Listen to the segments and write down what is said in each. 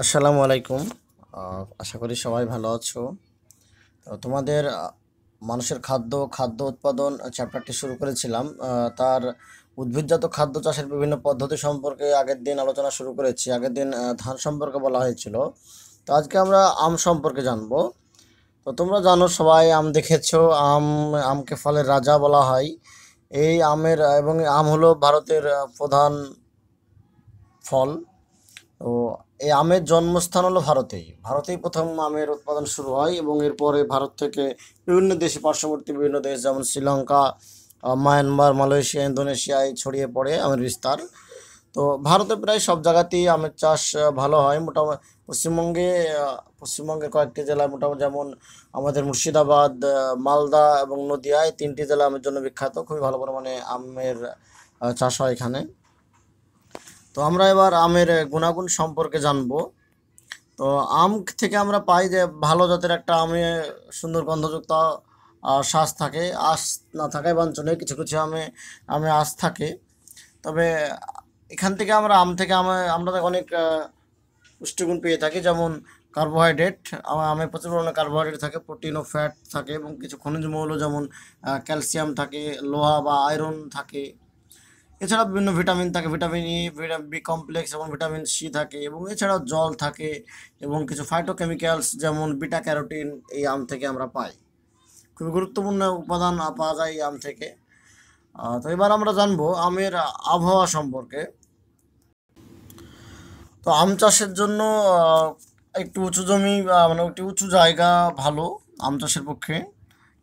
আসসালামু আলাইকুম আশা করি সবাই ভালো আছো তো তোমাদের মানুষের খাদ্য খাদ্য উৎপাদন চ্যাপ্টারটি শুরু করেছিলাম তার উদ্ভিদজাত খাদ্য চাষের বিভিন্ন পদ্ধতি সম্পর্কে আগের দিন আলোচনা শুরু করেছি আগের দিন ধান সম্পর্কে বলা হয়েছিল তো আজকে আমরা আম সম্পর্কে জানবো তো তোমরা জানো সবাই আম দেখেছো আম আমকে ফলের রাজা বলা হয় এই আমের এবং আম হলো ভারতের প্রধান ফল তো এই আমের জন্মস্থান হলো ভারতেই ভারতেই প্রথম আমের উৎপাদন শুরু হয় এবং এরপরে ভারত থেকে বিভিন্ন দেশে পার্শ্ববর্তী বিভিন্ন দেশ যেমন শ্রীলঙ্কা মায়ানমার মালয়েশিয়া ইন্দোনেশিয়ায় ছড়িয়ে পড়ে আমের বিস্তার তো ভারতে প্রায় সব জায়গাতেই আমের চাষ ভালো হয় মোটামুটি পশ্চিমবঙ্গে পশ্চিমবঙ্গের কয়েকটি জেলায় মোটামুটি যেমন আমাদের মুর্শিদাবাদ মালদা এবং নদিয়া এই তিনটি জেলা আমের জন্য বিখ্যাত খুবই ভালো পরিমাণে আমের চাষ হয় এখানে তো আমরা এবার আমের গুণাগুণ সম্পর্কে জানবো তো আম থেকে আমরা পাই যে ভালো জাতের একটা আমে সুন্দর গন্ধযুক্ত শ্বাস থাকে আঁশ না থাকায় বাঞ্ছনীয় কিছু কিছু আমে আমে আস থাকে তবে এখান থেকে আমরা আম থেকে আমে আমরা অনেক পুষ্টিগুণ পেয়ে থাকি যেমন কার্বোহাইড্রেট আমে প্রচুর পরিমাণে কার্বোহাইড্রেট থাকে প্রোটিন ও ফ্যাট থাকে এবং কিছু খনিজ মৌল যেমন ক্যালসিয়াম থাকে লোহা বা আয়রন থাকে এছাড়া বিভিন্ন ভিটামিন থাকে ভিটামিন ই বি কমপ্লেক্স এবং ভিটামিন সি থাকে এবং এছাড়াও জল থাকে এবং কিছু ফাইটোকেমিক্যালস যেমন বিটা ক্যারোটিন এই আম থেকে আমরা পাই খুবই গুরুত্বপূর্ণ উপাদান পাওয়া যায় এই আম থেকে তো এবার আমরা জানবো আমের আবহাওয়া সম্পর্কে তো আম চাষের জন্য একটু উঁচু জমি মানে একটি উঁচু জায়গা ভালো আম চাষের পক্ষে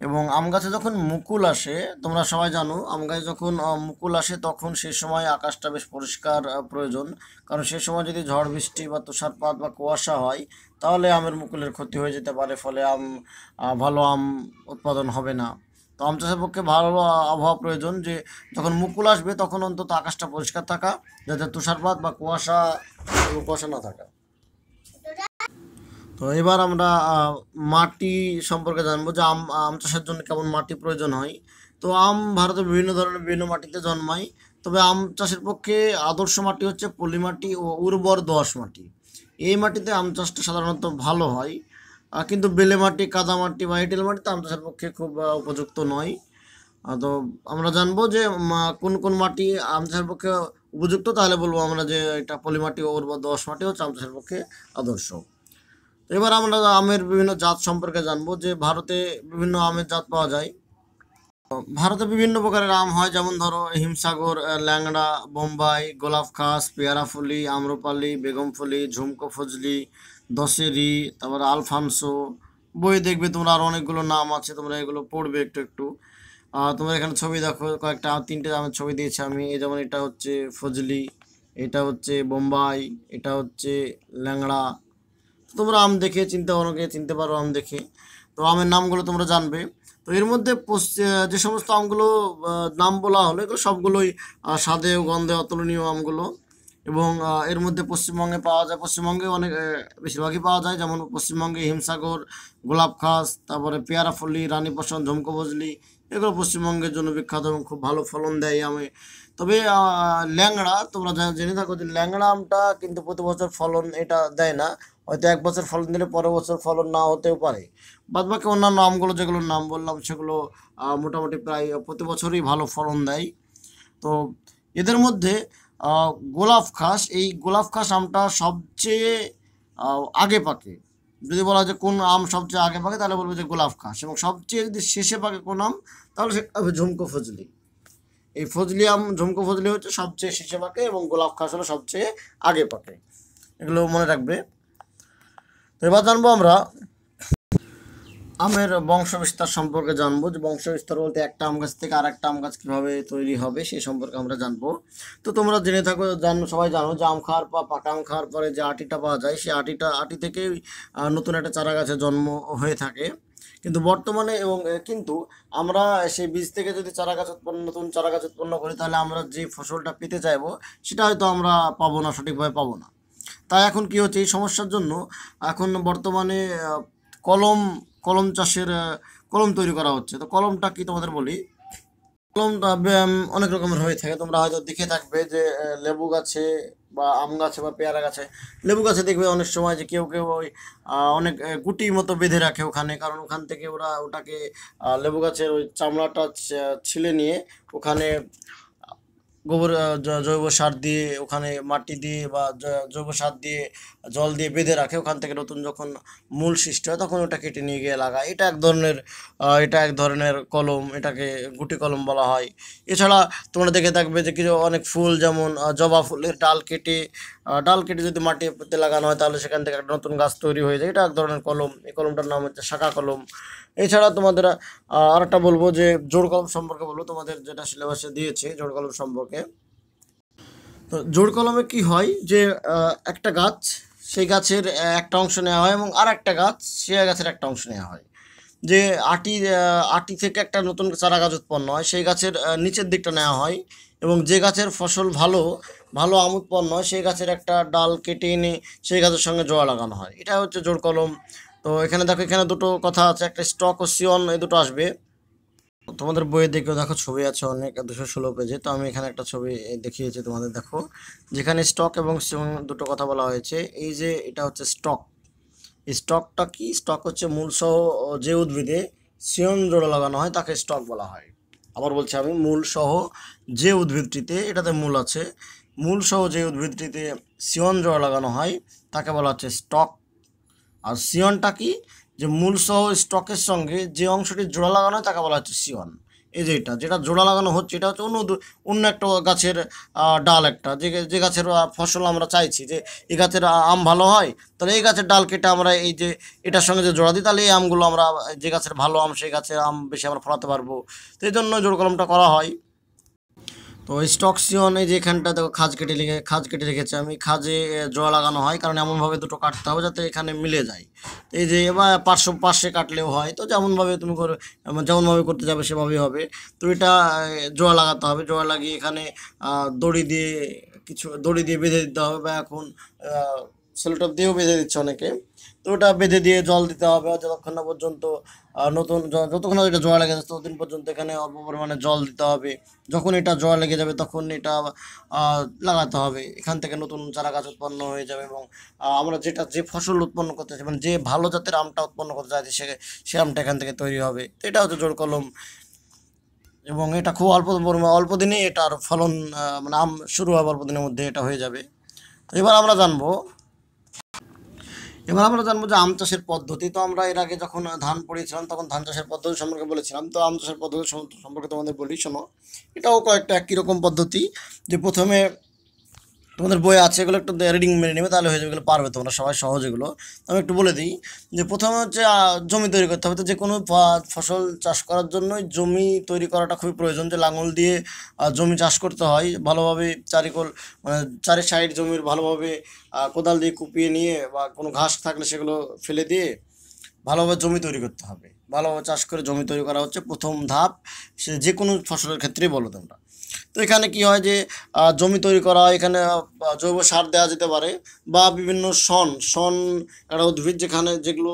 এবং আম গাছে যখন মুকুল আসে তোমরা সবাই জানো আম গাছে যখন মুকুল আসে তখন সে সময় আকাশটা বেশ পরিষ্কার প্রয়োজন কারণ সে সময় যদি ঝড় বৃষ্টি বা তুষারপাত বা কুয়াশা হয় তাহলে আমের মুকুলের ক্ষতি হয়ে যেতে পারে ফলে আম ভালো আম উৎপাদন হবে না তো আম চাষের পক্ষে ভালো আবহাওয়া প্রয়োজন যে যখন মুকুল আসবে তখন অন্তত আকাশটা পরিষ্কার থাকা যাতে তুষারপাত বা কুয়াশা কুয়াশা না থাকা তো এবার আমরা মাটি সম্পর্কে জানবো যে আম আম চাষের জন্য কেমন মাটি প্রয়োজন হয় তো আম ভারতের বিভিন্ন ধরনের বিভিন্ন মাটিতে জন্মায় তবে আম চাষের পক্ষে আদর্শ মাটি হচ্ছে পলি মাটি ও উর্বর দোয়াশ মাটি এই মাটিতে আম চাষটা সাধারণত ভালো হয় কিন্তু বেলে মাটি কাদা মাটি বা এঁটেল মাটিতে আম চাষের পক্ষে খুব উপযুক্ত নয় তো আমরা জানবো যে কোন কোন মাটি আম চাষের পক্ষে উপযুক্ত তাহলে বলবো আমরা যে এটা পলি মাটি ও উর্বর দোয়াশ মাটি হচ্ছে আম চাষের পক্ষে আদর্শ এবার আমরা আমের বিভিন্ন জাত সম্পর্কে জানবো যে ভারতে বিভিন্ন আমের জাত পাওয়া যায় ভারতে বিভিন্ন প্রকারের আম হয় যেমন ধরো হিমসাগর ল্যাংড়া বোম্বাই গোলাপ খাস পেয়ারাফুলি আম্রপালি বেগমফুলি ঝুমকো ফজলি দশেরি তারপর আলফানসো বই দেখবে তোমরা আর অনেকগুলো নাম আছে তোমরা এগুলো পড়বে একটু একটু তোমরা এখানে ছবি দেখো কয়েকটা তিনটে আমের ছবি দিয়েছি আমি যেমন এটা হচ্ছে ফজলি এটা হচ্ছে বোম্বাই এটা হচ্ছে ল্যাংড়া তোমরা আম দেখে চিনতে অনেকে চিনতে পারো আম দেখে তো আমের নামগুলো তোমরা জানবে তো এর মধ্যে যে সমস্ত আমগুলো নাম বলা হলো এগুলো সবগুলোই স্বাদে গন্ধে অতুলনীয় আমগুলো এবং এর মধ্যে পশ্চিমবঙ্গে পাওয়া যায় পশ্চিমবঙ্গে অনেক বেশিরভাগই পাওয়া যায় যেমন পশ্চিমবঙ্গে হিমসাগর গোলাপ খাস তারপরে পেয়ারা ফলি রানী পশন ঝুমকো এগুলো পশ্চিমবঙ্গের জন্য বিখ্যাত এবং খুব ভালো ফলন দেয় আমি তবে ল্যাংড়া তোমরা জেনে থাকো যে ল্যাংড়া আমটা কিন্তু প্রতি বছর ফলন এটা দেয় না হয়তো এক বছর ফলন দিলে পরের বছর ফলন না হতেও পারে বাদ বাকি অন্যান্য আমগুলো যেগুলোর নাম বললাম সেগুলো মোটামুটি প্রায় প্রতি বছরই ভালো ফলন দেয় তো এদের মধ্যে গোলাপ খাস এই গোলাপ খাস আমটা সবচেয়ে আগে পাকে যদি বলা যে কোন আম সবচেয়ে আগে পাকে তাহলে বলবো যে গোলাপ খাস এবং সবচেয়ে যদি শেষে পাকে কোন আম তাহলে সেটা হবে ঝুমকো ফজলি এই ফজলি আম ঝুমকো ফজলি হচ্ছে সবচেয়ে শেষে পাকে এবং গোলাপ খাস হলো সবচেয়ে আগে পাকে এগুলো মনে রাখবে এবার জানবো আমরা আমের বংশ বিস্তার সম্পর্কে জানবো যে বংশ বিস্তার বলতে একটা আম গাছ থেকে আর একটা আম গাছ কীভাবে তৈরি হবে সেই সম্পর্কে আমরা জানবো তো তোমরা জেনে থাকো জানো সবাই জানো যে আম খাওয়ার পর পাকা আম খাওয়ার পরে যে আটিটা পাওয়া যায় সেই আটিটা আটি থেকেই নতুন একটা চারা গাছের জন্ম হয়ে থাকে কিন্তু বর্তমানে এবং কিন্তু আমরা সেই বীজ থেকে যদি চারা গাছ উৎপন্ন নতুন চারা গাছ উৎপন্ন করি তাহলে আমরা যে ফসলটা পেতে চাইবো সেটা হয়তো আমরা পাবো না সঠিকভাবে পাবো না তাই এখন কি হচ্ছে এই সমস্যার জন্য এখন বর্তমানে কলম কলম চাষের কলম তৈরি করা হচ্ছে তো কলমটা কি তোমাদের বলি কলমটা অনেক রকমের হয়ে থাকে তোমরা হয়তো দেখে থাকবে যে লেবু গাছে বা আম গাছে বা পেয়ারা গাছে লেবু গাছে দেখবে অনেক সময় যে কেউ কেউ ওই অনেক গুটি মতো বেঁধে রাখে ওখানে কারণ ওখান থেকে ওরা ওটাকে লেবু গাছের ওই চামড়াটা ছিলে নিয়ে ওখানে গোবর জৈব সার দিয়ে ওখানে মাটি দিয়ে বা জৈব সার দিয়ে জল দিয়ে বেঁধে রাখে ওখান থেকে নতুন যখন মূল সৃষ্টি হয় তখন ওটা কেটে নিয়ে গিয়ে লাগায় এটা এক ধরনের এটা এক ধরনের কলম এটাকে গুটি কলম বলা হয় এছাড়া তোমরা দেখে থাকবে যে কিছু অনেক ফুল যেমন জবা ফুলের ডাল কেটে ডাল কেটে যদি মাটিতে লাগানো হয় তাহলে সেখান থেকে একটা নতুন গাছ তৈরি হয়ে যায় এটা এক ধরনের কলম এই কলমটার নাম হচ্ছে শাখা কলম এছাড়া তোমাদের আর একটা বলবো যে জোর কলম সম্পর্কে বলবো তোমাদের যেটা সিলেবাসে দিয়েছে জোর কলম সম্পর্কে থাকে তো জোর কলমে কি হয় যে একটা গাছ সেই গাছের একটা অংশ নেওয়া হয় এবং আর একটা গাছ সে গাছের একটা অংশ নেওয়া হয় যে আটি আটি থেকে একটা নতুন চারা গাছ উৎপন্ন হয় সেই গাছের নিচের দিকটা নেওয়া হয় এবং যে গাছের ফসল ভালো ভালো আম উৎপন্ন হয় সেই গাছের একটা ডাল কেটে এনে সেই গাছের সঙ্গে জোড়া লাগানো হয় এটা হচ্ছে জোর কলম তো এখানে দেখো এখানে দুটো কথা আছে একটা স্টক ও সিওন এই দুটো আসবে তোমাদের বইয়ে দেখো দেখো ছবি আছে অনেক দুশো ষোলো পেজে তো আমি এখানে একটা ছবি দেখিয়েছি তোমাদের দেখো যেখানে স্টক এবং দুটো কথা বলা হয়েছে এই যে এটা হচ্ছে স্টক স্টকটা কি স্টক হচ্ছে মূলসহ যে উদ্ভিদে সিয়ন জোড়া লাগানো হয় তাকে স্টক বলা হয় আবার বলছি আমি মূলসহ যে উদ্ভিদটিতে এটাতে মূল আছে মূলসহ যে উদ্ভিদটিতে সিয়ন জোড়া লাগানো হয় তাকে বলা হচ্ছে স্টক আর সিয়নটা কি যে মূলসহ স্টকের সঙ্গে যে অংশটি জোড়া লাগানো হয় তাকে বলা হচ্ছে সিওয়ান এই যে এটা যেটা জোড়া লাগানো হচ্ছে এটা হচ্ছে অন্য অন্য একটা গাছের ডাল একটা যে যে গাছের ফসল আমরা চাইছি যে এই গাছের আম ভালো হয় তাহলে এই গাছের ডাল কেটে আমরা এই যে এটার সঙ্গে যে জোড়া দিই তাহলে এই আমগুলো আমরা যে গাছের ভালো আম সেই গাছের আম বেশি আমরা ফলাতে পারবো তো এই জন্য জোড় কলমটা করা হয় তো স্টকসিয়নে যেখানটা দেখো খাজ কেটে লিখে খাজ কেটে রেখেছে আমি খাজে জোড়া লাগানো হয় কারণ এমনভাবে দুটো কাটতে হবে যাতে এখানে মিলে যায় তো এই যে এবার পার্শ্ব পার্শ্বে কাটলেও হয় তো যেমনভাবে তুমি করো যেমনভাবে করতে যাবে সেভাবেই হবে তো এটা জোড়া লাগাতে হবে জোড়া লাগিয়ে এখানে দড়ি দিয়ে কিছু দড়ি দিয়ে বেঁধে দিতে হবে বা এখন সেলোটপ দিয়েও বেঁধে দিচ্ছে অনেকে তো ওটা বেঁধে দিয়ে জল দিতে হবে যতক্ষণ না পর্যন্ত নতুন যতক্ষণ এটা জোয়া লেগে যাচ্ছে ততদিন পর্যন্ত এখানে অল্প পরিমাণে জল দিতে হবে যখন এটা জোয়া লেগে যাবে তখন এটা লাগাতে হবে এখান থেকে নতুন চারা গাছ উৎপন্ন হয়ে যাবে এবং আমরা যেটা যে ফসল উৎপন্ন করতে চাই মানে যে ভালো জাতের আমটা উৎপন্ন করতে চাইছি সে সে আমটা এখান থেকে তৈরি হবে এটা হচ্ছে জোর কলম এবং এটা খুব অল্প পরিমাণ অল্প দিনেই এটার ফলন মানে আম শুরু হবে অল্প দিনের মধ্যে এটা হয়ে যাবে এবার আমরা জানবো এবার আমরা জানবো যে আম চাষের পদ্ধতি তো আমরা এর আগে যখন ধান পড়িয়েছিলাম তখন ধান চাষের পদ্ধতি সম্পর্কে বলেছিলাম তো আম চাষের পদ্ধতি সম্পর্কে তোমাদের বলি শোনো এটাও কয়েকটা একই রকম পদ্ধতি যে প্রথমে তোমাদের বই আছে এগুলো একটু রিডিং মেনে নেবে তাহলে হয়ে যাবে এগুলো পারবে তোমরা সবাই সহজ এগুলো আমি একটু বলে দিই যে প্রথমে হচ্ছে জমি তৈরি করতে হবে তো যে কোনো ফসল চাষ করার জন্য জমি তৈরি করাটা খুবই প্রয়োজন যে লাঙল দিয়ে জমি চাষ করতে হয় ভালোভাবে চারিকোল মানে চারি সাইড জমির ভালোভাবে কোদাল দিয়ে কুপিয়ে নিয়ে বা কোনো ঘাস থাকলে সেগুলো ফেলে দিয়ে ভালোভাবে জমি তৈরি করতে হবে ভালোভাবে চাষ করে জমি তৈরি করা হচ্ছে প্রথম ধাপ সে যে কোনো ফসলের ক্ষেত্রেই বলো তোমরা তো এখানে কি হয় যে জমি তৈরি করা এখানে জৈব সার দেওয়া যেতে পারে বা বিভিন্ন সন সন একটা উদ্ভিদ যেখানে যেগুলো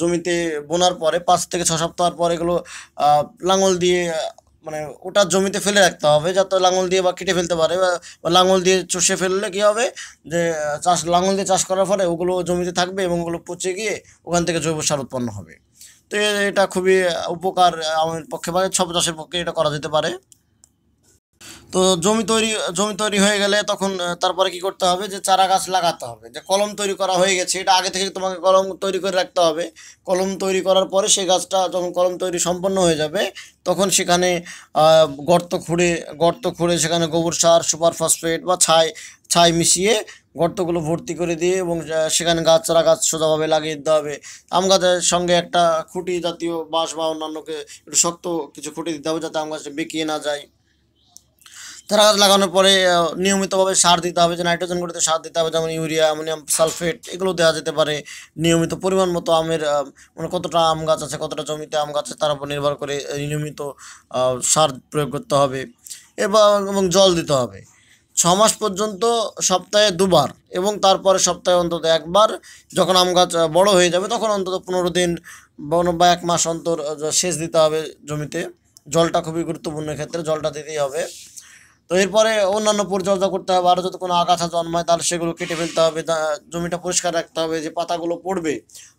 জমিতে বোনার পরে পাঁচ থেকে ছ সপ্তাহ পর এগুলো লাঙল দিয়ে মানে ওটা জমিতে ফেলে রাখতে হবে যাতে লাঙল দিয়ে বা কেটে ফেলতে পারে বা লাঙল দিয়ে চষে ফেললে কী হবে যে চাষ লাঙল দিয়ে চাষ করার ফলে ওগুলো জমিতে থাকবে এবং ওগুলো পচে গিয়ে ওখান থেকে জৈব সার উৎপন্ন হবে তো এটা খুবই উপকার আমার পক্ষে বা সব চাষের পক্ষে এটা করা যেতে পারে তো জমি তৈরি জমি তৈরি হয়ে গেলে তখন তারপরে কি করতে হবে যে চারা গাছ লাগাতে হবে যে কলম তৈরি করা হয়ে গেছে এটা আগে থেকে তোমাকে কলম তৈরি করে রাখতে হবে কলম তৈরি করার পরে সেই গাছটা যখন কলম তৈরি সম্পন্ন হয়ে যাবে তখন সেখানে গর্ত খুঁড়ে গর্ত খুঁড়ে সেখানে গোবর সার সুপার ফসফেট বা ছাই ছাই মিশিয়ে গর্তগুলো ভর্তি করে দিয়ে এবং সেখানে গাছ চারা গাছ সোজাভাবে লাগিয়ে দিতে হবে আম গাছের সঙ্গে একটা খুঁটি জাতীয় বাঁশ বা অন্যান্যকে একটু শক্ত কিছু খুঁটি দিতে হবে যাতে আম গাছটা বেঁকিয়ে না যায় চারা গাছ লাগানোর পরে নিয়মিতভাবে সার দিতে হবে যে নাইট্রোজেন গড়িতে সার দিতে হবে যেমন ইউরিয়া অ্যামোনিয়াম সালফেট এগুলো দেওয়া যেতে পারে নিয়মিত পরিমাণ মতো আমের মানে কতটা আম গাছ আছে কতটা জমিতে আম গাছ আছে তার উপর নির্ভর করে নিয়মিত সার প্রয়োগ করতে হবে এবং এবং জল দিতে হবে ছ মাস পর্যন্ত সপ্তাহে দুবার এবং তারপরে সপ্তাহে অন্তত একবার যখন আম গাছ বড়ো হয়ে যাবে তখন অন্তত পনেরো দিন বা এক মাস অন্তর সেচ দিতে হবে জমিতে জলটা খুবই গুরুত্বপূর্ণ ক্ষেত্রে জলটা দিতেই হবে তো এরপরে অন্যান্য পরিচর্যা করতে হবে আরও যদি কোনো আগাছা জন্মায় তাহলে সেগুলো কেটে ফেলতে হবে জমিটা পরিষ্কার রাখতে হবে যে পাতাগুলো পড়বে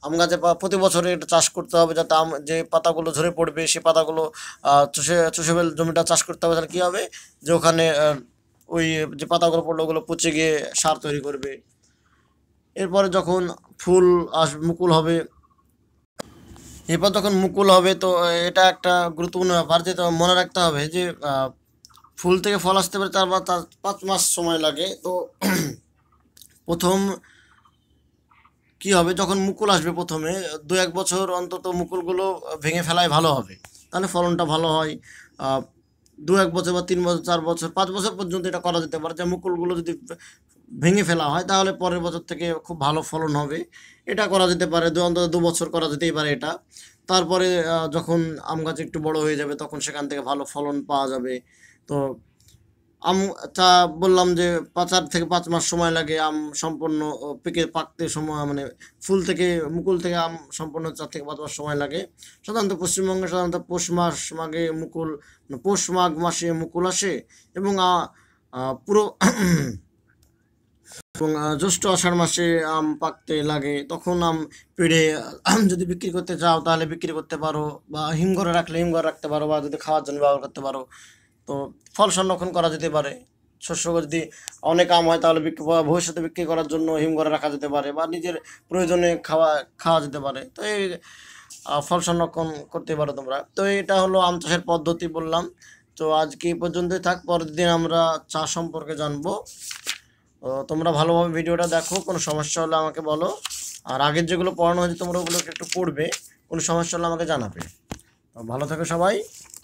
আম গাছে প্রতি বছরে এটা চাষ করতে হবে যাতে আম যে পাতাগুলো ঝরে পড়বে সে পাতাগুলো চুষে চুষে ফেল জমিটা চাষ করতে হবে তাহলে কী হবে যে ওখানে ওই যে পাতাগুলো পড়লো ওগুলো পচে গিয়ে সার তৈরি করবে এরপরে যখন ফুল আস মুকুল হবে এরপর যখন মুকুল হবে তো এটা একটা গুরুত্বপূর্ণ ব্যাপার যে মনে রাখতে হবে যে ফুল থেকে ফল আসতে পারে তারপর তার পাঁচ মাস সময় লাগে তো প্রথম কি হবে যখন মুকুল আসবে প্রথমে দু এক বছর অন্তত মুকুলগুলো ভেঙে ফেলায় ভালো হবে তাহলে ফলনটা ভালো হয় দু এক বছর বা তিন বছর চার বছর পাঁচ বছর পর্যন্ত এটা করা যেতে পারে যে মুকুলগুলো যদি ভেঙে ফেলা হয় তাহলে পরের বছর থেকে খুব ভালো ফলন হবে এটা করা যেতে পারে দু অন্তত দু বছর করা যেতেই পারে এটা তারপরে যখন আম গাছ একটু বড় হয়ে যাবে তখন সেখান থেকে ভালো ফলন পাওয়া যাবে তো তা বললাম যে পাঁচার থেকে পাঁচ মাস সময় লাগে আম সম্পূর্ণ পেকে পাকতে সময় মানে ফুল থেকে মুকুল থেকে আম সম্পূর্ণ চার থেকে পাঁচ মাস সময় লাগে সাধারণত পশ্চিমবঙ্গে সাধারণত পৌষ মাস মাঘে মুকুল মানে পৌষ মাঘ মাসে মুকুল আসে এবং পুরো এবং জ্যৈষ্ঠ আষাঢ় মাসে আম পাকতে লাগে তখন আম পেড়ে আম যদি বিক্রি করতে চাও তাহলে বিক্রি করতে পারো বা হিমঘরে রাখলে হিমঘরে রাখতে পারো বা যদি খাওয়ার জন্য ব্যবহার করতে পারো তো ফল সংরক্ষণ করা যেতে পারে শস্য যদি অনেক আম হয় তাহলে বিক্রি ভবিষ্যতে বিক্রি করার জন্য হিমঘরে রাখা যেতে পারে বা নিজের প্রয়োজনে খাওয়া খাওয়া যেতে পারে তো এই ফল সংরক্ষণ করতে পারো তোমরা তো এটা হলো আম চাষের পদ্ধতি বললাম তো আজকে এই পর্যন্তই থাক পরের দিন আমরা চা সম্পর্কে জানবো তোমরা ভালোভাবে ভিডিওটা দেখো কোনো সমস্যা হলে আমাকে বলো আর আগের যেগুলো পড়ানো হয়েছে তোমরা ওগুলোকে একটু পড়বে কোনো সমস্যা হলে আমাকে জানাবে ভালো থাকো সবাই